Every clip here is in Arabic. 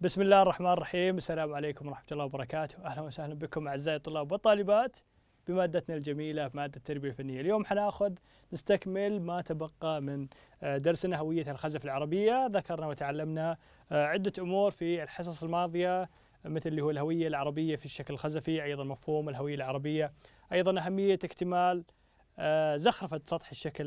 بسم الله الرحمن الرحيم السلام عليكم ورحمة الله وبركاته أهلا وسهلا بكم أعزائي الطلاب والطالبات بمادتنا الجميلة مادة التربية الفنية اليوم حناخذ نستكمل ما تبقى من آه، درسنا هوية الخزف العربية ذكرنا وتعلمنا آه، عدة أمور في الحصص الماضية مثل اللي هو الهوية العربية في الشكل الخزفي أيضا مفهوم الهوية العربية أيضا أهمية اكتمال آه، زخرفة سطح الشكل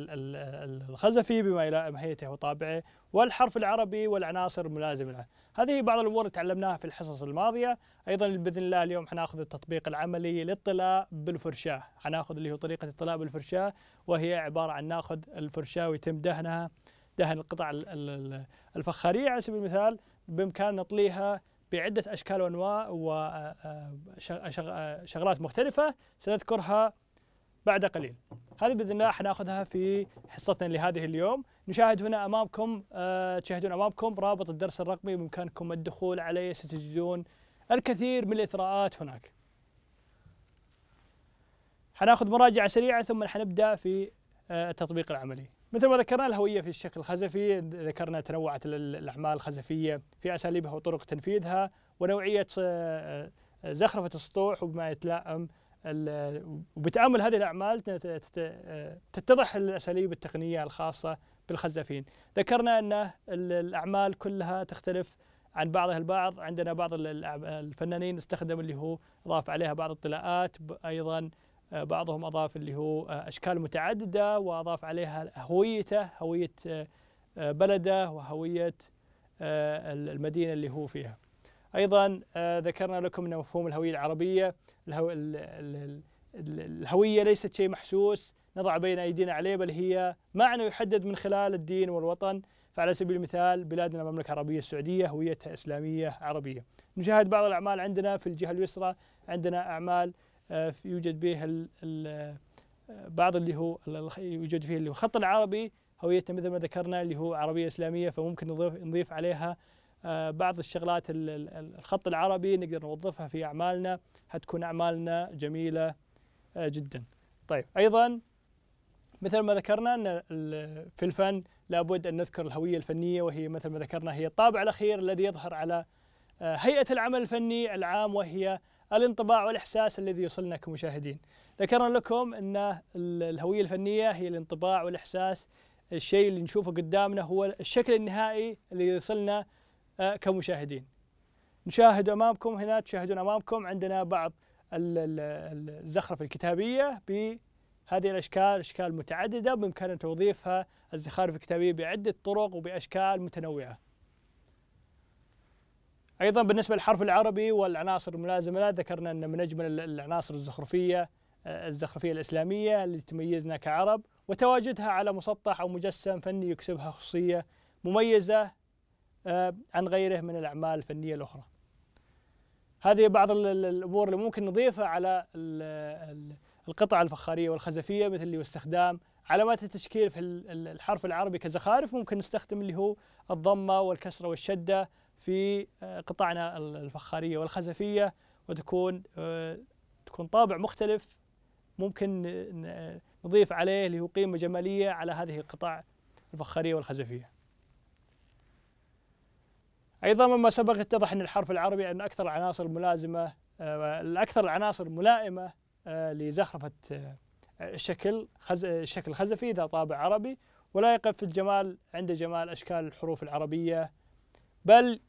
الخزفي بما يلائم هيئته وطابعه والحرف العربي والعناصر الملازمة له هذه بعض الامور اللي تعلمناها في الحصص الماضيه ايضا باذن الله اليوم حناخذ التطبيق العملي للطلاء بالفرشاه حناخذ اللي هو طريقه الطلاء بالفرشاه وهي عباره عن ناخذ الفرشاه ويتم دهنها دهن القطع الفخاريه على سبيل المثال بامكاننا نطليها بعده اشكال وانواع وشغلات آه، آه، آه، مختلفه سنذكرها بعد قليل هذه باذن الله حناخذها في حصتنا لهذه اليوم نشاهد هنا امامكم آه، تشاهدون امامكم رابط الدرس الرقمي بامكانكم الدخول عليه ستجدون الكثير من الاثراءات هناك. حناخذ مراجعه سريعه ثم حنبدا في آه، التطبيق العملي. مثل ما ذكرنا الهويه في الشكل الخزفي ذكرنا تنوعت الاعمال الخزفيه في اساليبها وطرق تنفيذها ونوعيه آه، زخرفه السطوح وبما يتلائم وبتامل هذه الاعمال تتضح الاساليب التقنيه الخاصه بالخزافين ذكرنا ان الاعمال كلها تختلف عن بعضها البعض عندنا بعض الفنانين استخدم اللي هو اضاف عليها بعض الطلاءات ايضا آه، بعضهم اضاف اللي هو آه، اشكال متعدده واضاف عليها هويته هويه آه، بلده وهويه المدينه اللي هو فيها أيضا آه، ذكرنا لكم أن مفهوم الهوية العربية الهو... الهوية ليست شيء محسوس نضع بين أيدينا عليه بل هي معنى يحدد من خلال الدين والوطن فعلى سبيل المثال بلادنا المملكة العربية السعودية هويتها إسلامية عربية نشاهد بعض الأعمال عندنا في الجهة اليسرى عندنا أعمال آه، يوجد به ال ال آه، بعض اللي هو يوجد فيه اللي هو الخط العربي هويتنا مثل ما ذكرنا اللي هو عربية إسلامية فممكن نضيف عليها آه، بعض الشغلات الخط العربي نقدر نوظفها في أعمالنا حتكون أعمالنا جميلة آه، جدا طيب أيضا مثل ما ذكرنا أن في الفن لابد أن نذكر الهوية الفنية وهي مثل ما ذكرنا هي الطابع الأخير الذي يظهر على آه، هيئة العمل الفني العام وهي الانطباع والإحساس الذي يوصلنا كمشاهدين ذكرنا لكم أن الهوية الفنية هي الانطباع والإحساس الشيء اللي نشوفه قدامنا هو الشكل النهائي اللي يوصلنا آه، كمشاهدين نشاهد امامكم هنا تشاهدون امامكم عندنا بعض الزخرف الكتابيه بهذه الاشكال اشكال متعدده بامكاننا توظيفها الزخارف الكتابيه بعده طرق وباشكال متنوعه. ايضا بالنسبه للحرف العربي والعناصر الملازمه لا ذكرنا ان من اجمل العناصر الزخرفيه آه، الزخرفيه الاسلاميه اللي تميزنا كعرب وتواجدها على مسطح او مجسم فني يكسبها خصوصيه مميزه آه، عن غيره من الأعمال الفنية الأخرى هذه بعض الأمور اللي ممكن نضيفها على القطع الفخارية والخزفية مثل اللي استخدام علامات التشكيل في الحرف العربي كزخارف ممكن نستخدم اللي هو الضمة والكسرة والشدة في آه، قطعنا الفخارية والخزفية وتكون آه، تكون طابع مختلف ممكن نضيف عليه اللي هو قيمة جمالية على هذه القطع الفخارية والخزفية ايضا مما سبق اتضح ان الحرف العربي ان اكثر العناصر ملازمه آه، الاكثر العناصر الملائمه آه، لزخرفه آه، الشكل شكل خزفي ذا طابع عربي ولا يقف في الجمال عند جمال اشكال الحروف العربيه بل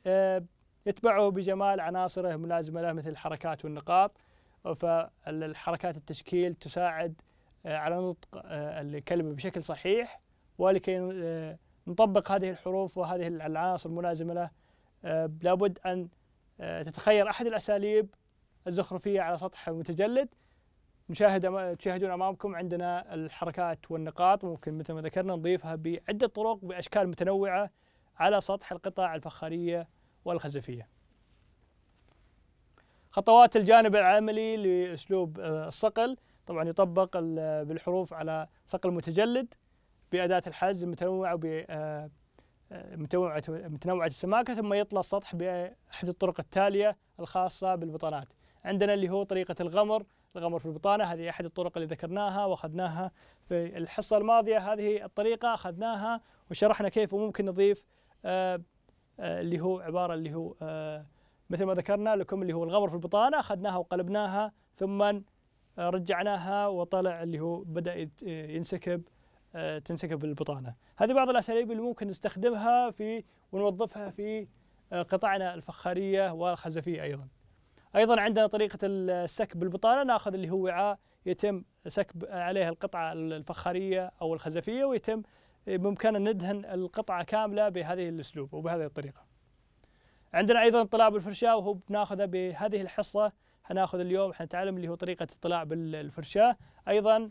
يتبعه بجمال عناصره الملازمه له مثل الحركات والنقاط فالحركات التشكيل تساعد على نطق الكلمه بشكل صحيح ولكي نطبق هذه الحروف وهذه العناصر الملازمه له آه، لابد أن آه، تتخير أحد الأساليب الزخرفية على سطح متجلد نشاهد تشاهدون امامكم عندنا الحركات والنقاط ممكن مثل ما ذكرنا نضيفها بعده طرق باشكال متنوعه على سطح القطع الفخاريه والخزفيه. خطوات الجانب العملي لاسلوب آه، الصقل طبعا يطبق بالحروف على صقل متجلد باداه الحز المتنوعه متنوعة السماكة ثم يطلع السطح بأحد الطرق التالية الخاصة بالبطانات عندنا اللي هو طريقة الغمر الغمر في البطانة هذه أحد الطرق اللي ذكرناها وأخذناها في الحصة الماضية هذه الطريقة أخذناها وشرحنا كيف ممكن نضيف آه، آه، اللي هو عبارة اللي هو آه، مثل ما ذكرنا لكم اللي هو الغمر في البطانة أخذناها وقلبناها ثم رجعناها وطلع اللي هو بدأ ينسكب آه، تنسكب البطانه. هذه بعض الاساليب اللي ممكن نستخدمها في ونوظفها في آه، قطعنا الفخاريه والخزفيه ايضا. ايضا عندنا طريقه السكب بالبطانه ناخذ اللي هو وعاء يتم سكب عليه القطعه الفخاريه او الخزفيه ويتم آه، بامكاننا ندهن القطعه كامله بهذه الاسلوب وبهذه الطريقه. عندنا ايضا طلاء بالفرشاه وهو بناخذه بهذه الحصه حناخذ اليوم حنتعلم اللي هو طريقه الطلاء بالفرشاه ايضا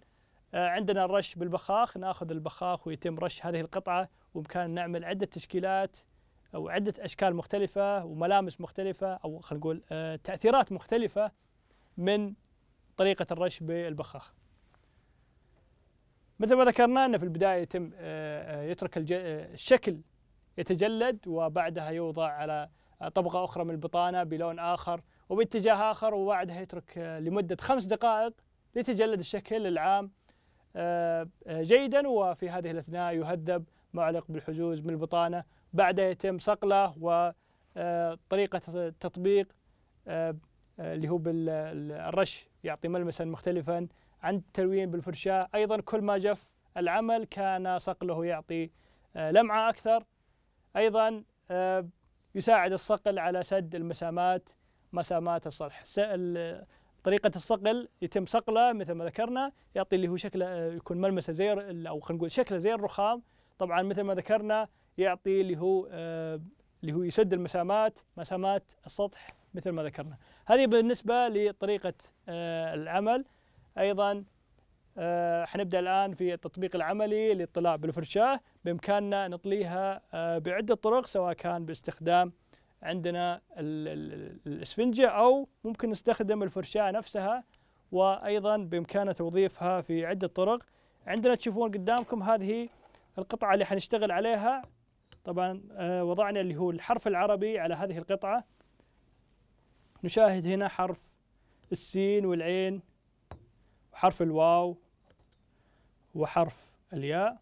آه، عندنا الرش بالبخاخ ناخذ البخاخ ويتم رش هذه القطعة وبإمكاننا نعمل عدة تشكيلات أو عدة أشكال مختلفة وملامس مختلفة أو خلينا نقول آه، تأثيرات مختلفة من طريقة الرش بالبخاخ مثل ما ذكرنا أن في البداية يتم آه، يترك الشكل يتجلد وبعدها يوضع على طبقة أخرى من البطانة بلون آخر وباتجاه آخر وبعدها يترك لمدة خمس دقائق ليتجلد الشكل العام آه، آه، جيدا وفي هذه الاثناء يهذب معلق بالحجوز من البطانه بعدها يتم صقله وطريقه آه، تطبيق اللي هو بالرش يعطي ملمسا مختلفا عن التلوين بالفرشاه ايضا كل ما جف العمل كان صقله يعطي لمعه اكثر ايضا يساعد الصقل على سد المسامات مسامات الصلح طريقة الصقل يتم صقله مثل ما ذكرنا يعطي اللي هو شكله آه، يكون ملمسه زي أو خلينا نقول شكله زي الرخام طبعا مثل ما ذكرنا يعطي اللي هو آه، اللي هو يسد المسامات مسامات السطح مثل ما ذكرنا هذه بالنسبة لطريقة آه، العمل أيضا حنبدأ الآن في التطبيق العملي للطلاء بالفرشاة بإمكاننا نطليها بعدة طرق سواء كان باستخدام عندنا الاسفنجة أو ممكن نستخدم الفرشاة نفسها وأيضا بإمكاننا توظيفها في عدة طرق عندنا تشوفون قدامكم هذه القطعة اللي حنشتغل عليها طبعا آه، وضعنا اللي هو الحرف العربي على هذه القطعة نشاهد هنا حرف السين والعين وحرف الواو وحرف الياء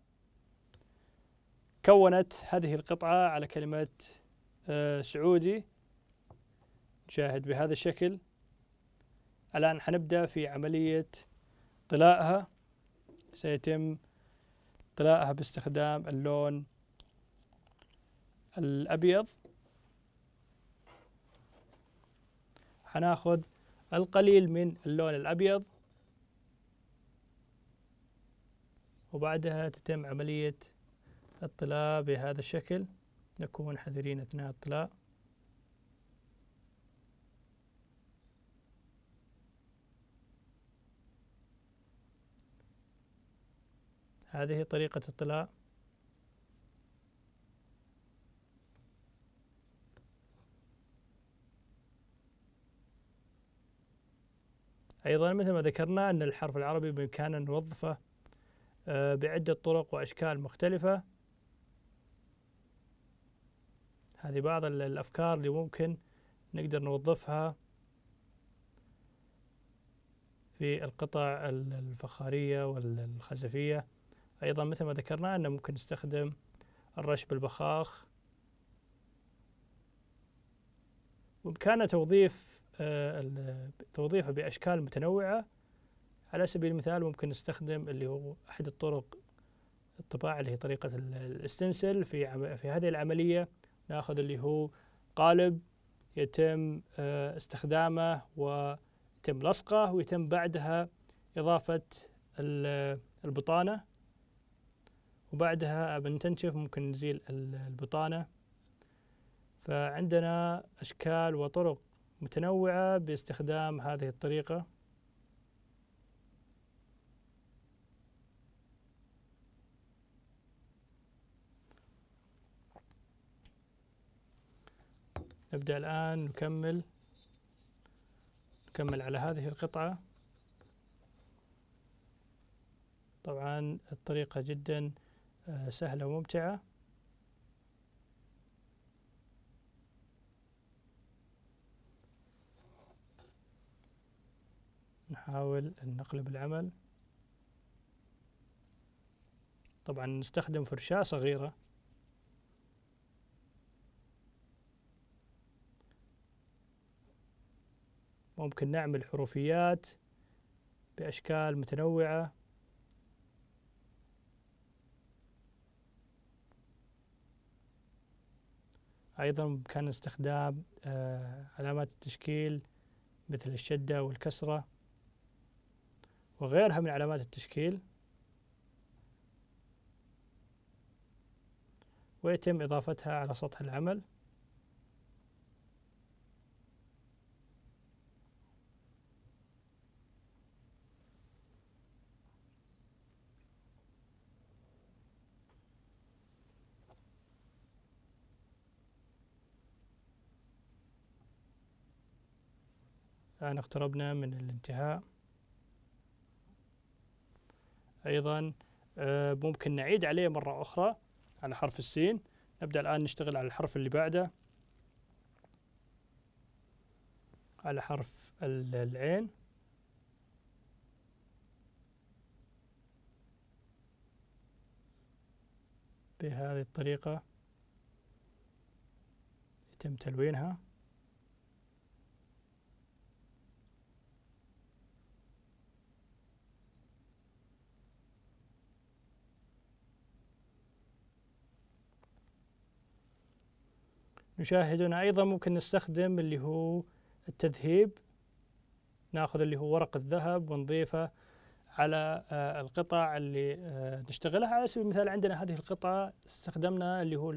كونت هذه القطعة على كلمة آه، سعودي نشاهد بهذا الشكل الآن حنبدأ في عملية طلائها سيتم طلائها باستخدام اللون الأبيض حناخذ القليل من اللون الأبيض وبعدها تتم عملية الطلاء بهذا الشكل نكون حذرين أثناء الطلاء هذه طريقة الطلاء أيضا مثل ما ذكرنا أن الحرف العربي بإمكاننا أن نوظفه آه، بعدة طرق وأشكال مختلفة هذه بعض الأفكار اللي ممكن نقدر نوظفها في القطع الفخارية والخزفية أيضا مثل ما ذكرنا أنه ممكن نستخدم الرش بالبخاخ وبإمكاننا توظيف آه، توظيفه بأشكال متنوعة على سبيل المثال ممكن نستخدم اللي هو أحد الطرق الطباعة اللي هي طريقة الاستنسل في في هذه العملية ناخذ اللي هو قالب يتم آه، استخدامه ويتم لصقه ويتم بعدها إضافة آه، البطانة وبعدها بنتنشف ممكن نزيل البطانة فعندنا أشكال وطرق متنوعة باستخدام هذه الطريقة نبدأ الآن نكمل نكمل على هذه القطعة طبعا الطريقة جدا آه، سهلة وممتعة نحاول أن نقلب العمل طبعا نستخدم فرشاة صغيرة ممكن نعمل حروفيات بأشكال متنوعة أيضا بإمكاننا استخدام آه، علامات التشكيل مثل الشدة والكسرة وغيرها من علامات التشكيل ويتم إضافتها على سطح العمل الآن اقتربنا من الانتهاء أيضا آه، ممكن نعيد عليه مرة أخرى على حرف السين نبدأ الآن نشتغل على الحرف اللي بعده على حرف العين بهذه الطريقة يتم تلوينها نشاهدنا أيضا ممكن نستخدم اللي هو التذهيب ناخذ اللي هو ورق الذهب ونضيفه على آه، القطع اللي آه، نشتغلها على سبيل المثال عندنا هذه القطعة استخدمنا اللي هو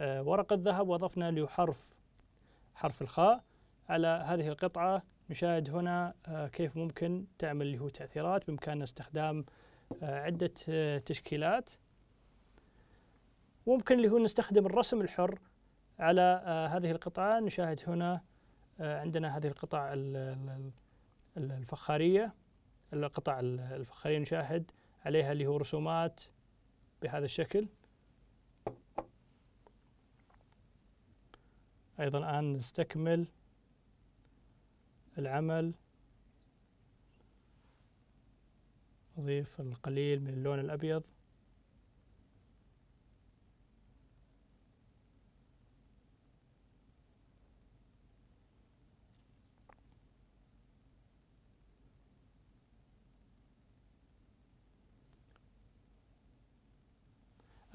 آه، ورق الذهب وأضفنا اللي هو حرف حرف الخاء على هذه القطعة نشاهد هنا كيف ممكن تعمل اللي هو تأثيرات بإمكاننا استخدام عدة تشكيلات ممكن اللي هو نستخدم الرسم الحر على آه، هذه القطعة نشاهد هنا آه، عندنا هذه القطع الفخارية القطع الفخارية نشاهد عليها اللي هو رسومات بهذا الشكل أيضا الآن نستكمل العمل نضيف القليل من اللون الأبيض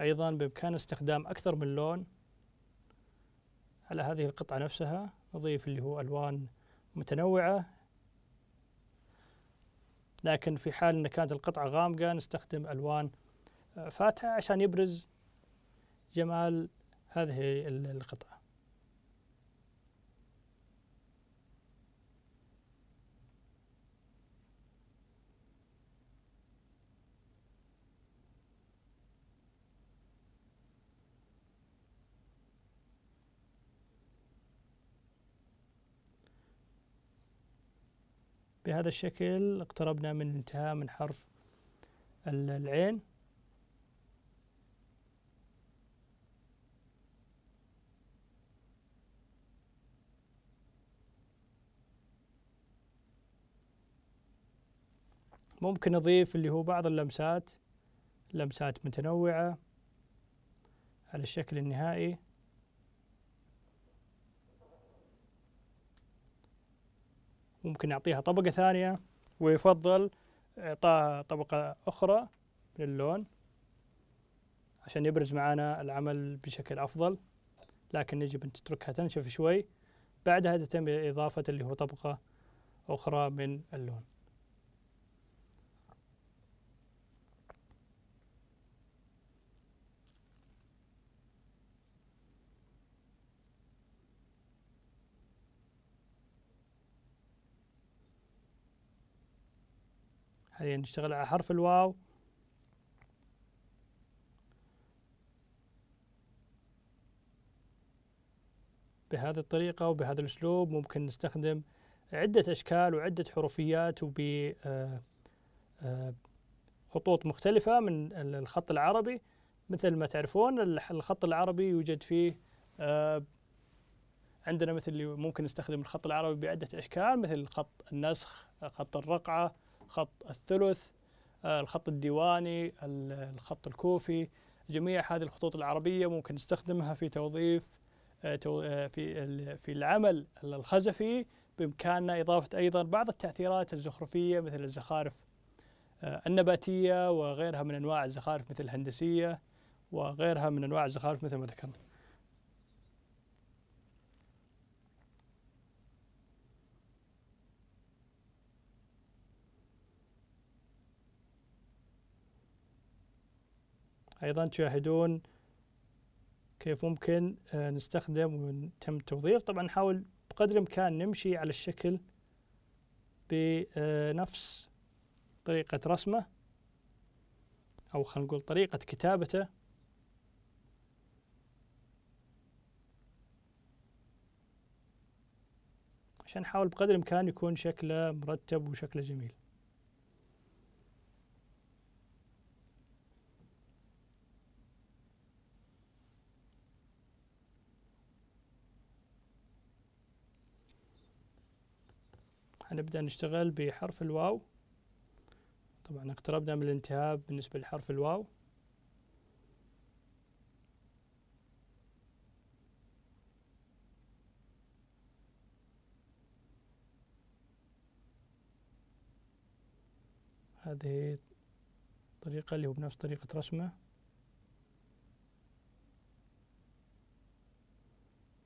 أيضا بإمكان استخدام أكثر من لون على هذه القطعة نفسها نضيف اللي هو ألوان متنوعة لكن في حال أن كانت القطعة غامقة نستخدم ألوان آه، فاتحة عشان يبرز جمال هذه القطعة بهذا الشكل اقتربنا من الانتهاء من حرف العين ممكن نضيف اللي هو بعض اللمسات لمسات متنوعة على الشكل النهائي ممكن نعطيها طبقة ثانية ويفضل إعطاها طبقة أخرى من اللون عشان يبرز معنا العمل بشكل أفضل لكن يجب أن تتركها تنشف شوي بعدها تتم إضافة اللي هو طبقة أخرى من اللون حاليا يعني نشتغل على حرف الواو بهذه الطريقة وبهذا الأسلوب ممكن نستخدم عدة أشكال وعدة حرفيات وب آه، آه، خطوط مختلفة من الخط العربي مثل ما تعرفون الخط العربي يوجد فيه آه، عندنا مثل ممكن نستخدم الخط العربي بعدة أشكال مثل خط النسخ خط الرقعة خط الثلث آه، الخط الديواني الخط الكوفي جميع هذه الخطوط العربية ممكن نستخدمها في توظيف آه، آه، في في العمل الخزفي بإمكاننا إضافة أيضا بعض التأثيرات الزخرفية مثل الزخارف النباتية وغيرها من أنواع الزخارف مثل الهندسية وغيرها من أنواع الزخارف مثل ما ذكرنا أيضا تشاهدون كيف ممكن آه، نستخدم وتم توظيف طبعا نحاول بقدر الإمكان نمشي على الشكل بنفس آه، طريقة رسمه أو خلينا نقول طريقة كتابته عشان نحاول بقدر الإمكان يكون شكله مرتب وشكله جميل حنبدأ نشتغل بحرف الواو طبعا اقتربنا من الانتهاء بالنسبة لحرف الواو هذه الطريقة اللي هو بنفس طريقة رسمه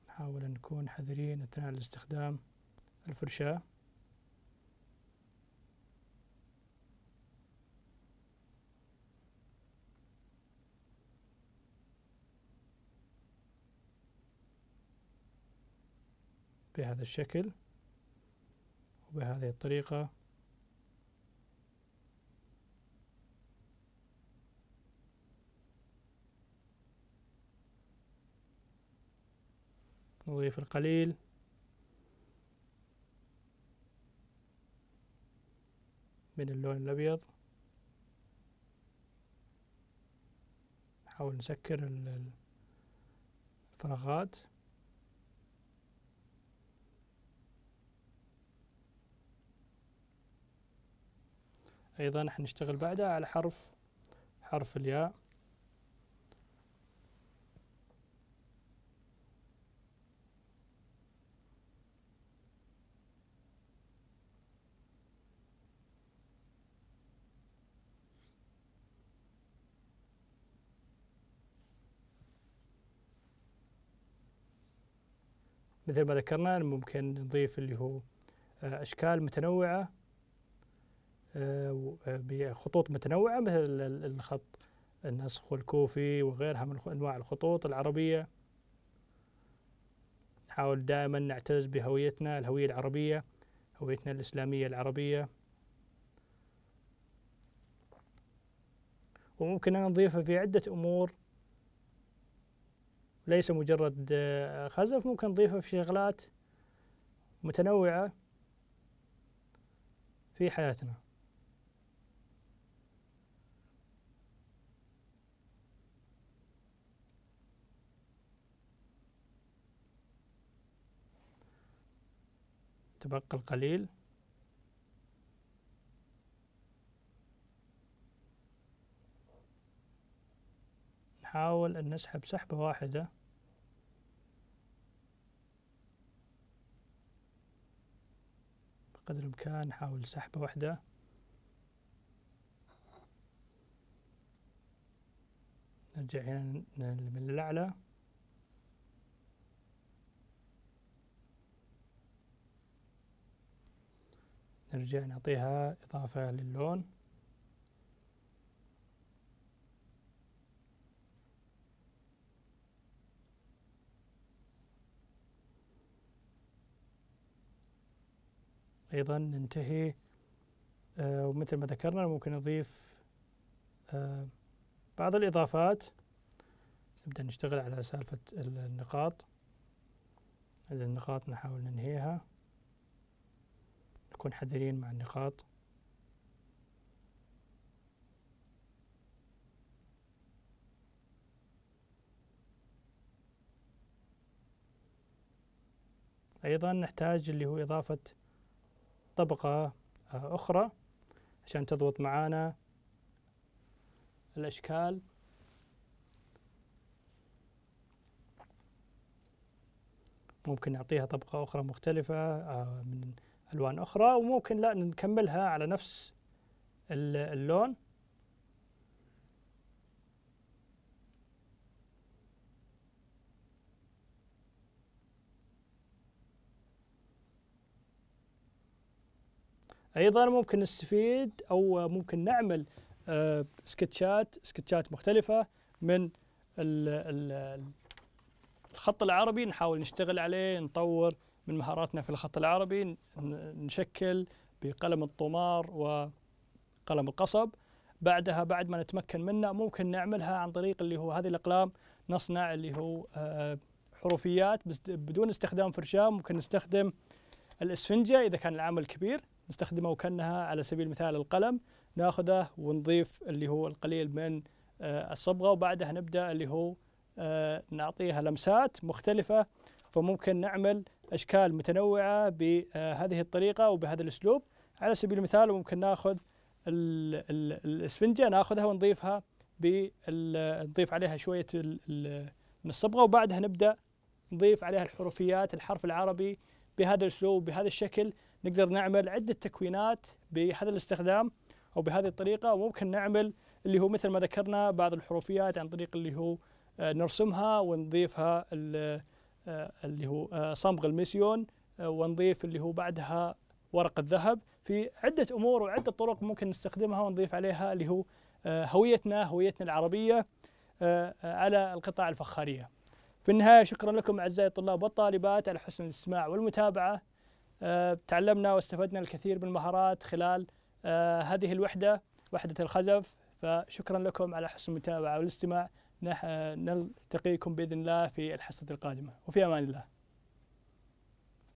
نحاول أن نكون حذرين أثناء الاستخدام الفرشاة بهذا الشكل وبهذه الطريقة نضيف القليل من اللون الأبيض نحاول نسكر الفراغات أيضا حنشتغل بعدها على حرف حرف الياء مثل ما ذكرنا ممكن نضيف اللي هو آه، أشكال متنوعة آه، آه، بخطوط متنوعة مثل الخط النسخ والكوفي وغيرها من أنواع الخطوط العربية نحاول دائما نعتز بهويتنا الهوية العربية هويتنا الإسلامية العربية وممكن أن نضيفها في عدة أمور ليس مجرد آه، خزف ممكن نضيفها في شغلات متنوعة في حياتنا تبقى القليل نحاول أن نسحب سحبة واحدة بقدر الإمكان نحاول سحبة واحدة نرجع هنا من الأعلى نرجع نعطيها إضافة للون أيضا ننتهي آه ومثل ما ذكرنا ممكن نضيف آه بعض الإضافات نبدأ نشتغل على سالفة النقاط النقاط نحاول ننهيها نكون حذرين مع النقاط أيضا نحتاج اللي هو إضافة طبقة آه، أخرى عشان تضبط معانا الأشكال ممكن نعطيها طبقة أخرى مختلفة آه، من الوان اخرى وممكن لا نكملها على نفس اللون ايضا ممكن نستفيد او ممكن نعمل آه، سكتشات سكتشات مختلفه من الخط العربي نحاول نشتغل عليه نطور من مهاراتنا في الخط العربي نشكل بقلم الطمار وقلم القصب بعدها بعد ما نتمكن منه ممكن نعملها عن طريق اللي هو هذه الأقلام نصنع اللي هو آه، حروفيات بدون استخدام فرشاة ممكن نستخدم الإسفنجة إذا كان العمل كبير نستخدمه وكأنها على سبيل المثال القلم ناخذه ونضيف اللي هو القليل من آه، الصبغة وبعدها نبدأ اللي هو آه، نعطيها لمسات مختلفة فممكن نعمل اشكال متنوعه بهذه الطريقه وبهذا الاسلوب على سبيل المثال ممكن ناخذ الاسفنجه ناخذها ونضيفها نضيف عليها شويه من الصبغه وبعدها نبدا نضيف عليها الحرفيات الحرف العربي بهذا الاسلوب بهذا الشكل نقدر نعمل عده تكوينات بهذا الاستخدام او بهذه الطريقه وممكن نعمل اللي هو مثل ما ذكرنا بعض الحروفيات عن طريق اللي هو آه، نرسمها ونضيفها آه، اللي هو آه، صمغ الميسيون آه، ونضيف اللي هو بعدها ورق الذهب في عدة أمور وعدة طرق ممكن نستخدمها ونضيف عليها اللي هو هويتنا هويتنا العربية على القطاع الفخارية في النهاية شكرا لكم أعزائي الطلاب والطالبات على حسن الاستماع والمتابعة تعلمنا واستفدنا الكثير من المهارات خلال هذه الوحدة وحدة الخزف فشكرا لكم على حسن المتابعة والاستماع نلتقيكم باذن الله في الحصه القادمه وفي امان الله